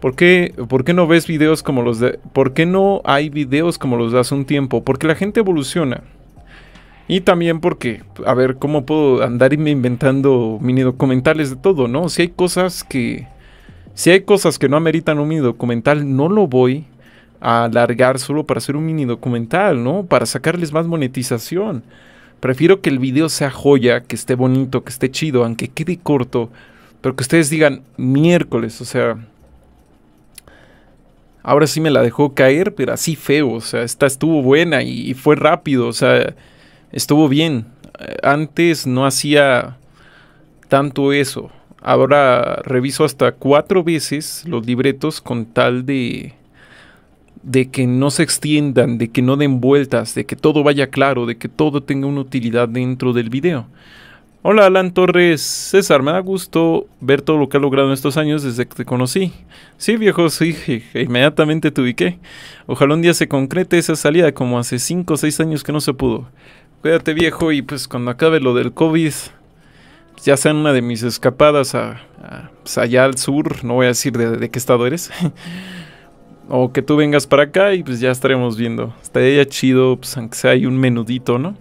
¿Por qué, no ves videos como los de... ¿Por qué no hay videos como los de hace un tiempo? Porque la gente evoluciona. Y también porque, a ver, ¿cómo puedo andar inventando mini documentales de todo, no? Si hay cosas que... Si hay cosas que no ameritan un mini documental, no lo voy a alargar solo para hacer un mini documental, ¿no? Para sacarles más monetización. Prefiero que el video sea joya, que esté bonito, que esté chido, aunque quede corto, pero que ustedes digan miércoles, o sea, ahora sí me la dejó caer, pero así feo, o sea, esta estuvo buena y, fue rápido, o sea, estuvo bien. Eh, antes no hacía tanto eso. Ahora reviso hasta cuatro veces los libretos con tal de de que no se extiendan, de que no den vueltas, de que todo vaya claro, de que todo tenga una utilidad dentro del video. Hola Alan Torres, César, me da gusto ver todo lo que has logrado en estos años desde que te conocí. Sí, viejo, sí, inmediatamente te ubiqué. Ojalá un día se concrete esa salida como hace 5 o 6 años que no se pudo. Cuídate viejo y pues cuando acabe lo del COVID, ya sea en una de mis escapadas a, pues allá al sur, no voy a decir de, qué estado eres, o que tú vengas para acá y pues ya estaremos viendo. Estaría chido, pues aunque sea hay un menudito, ¿no?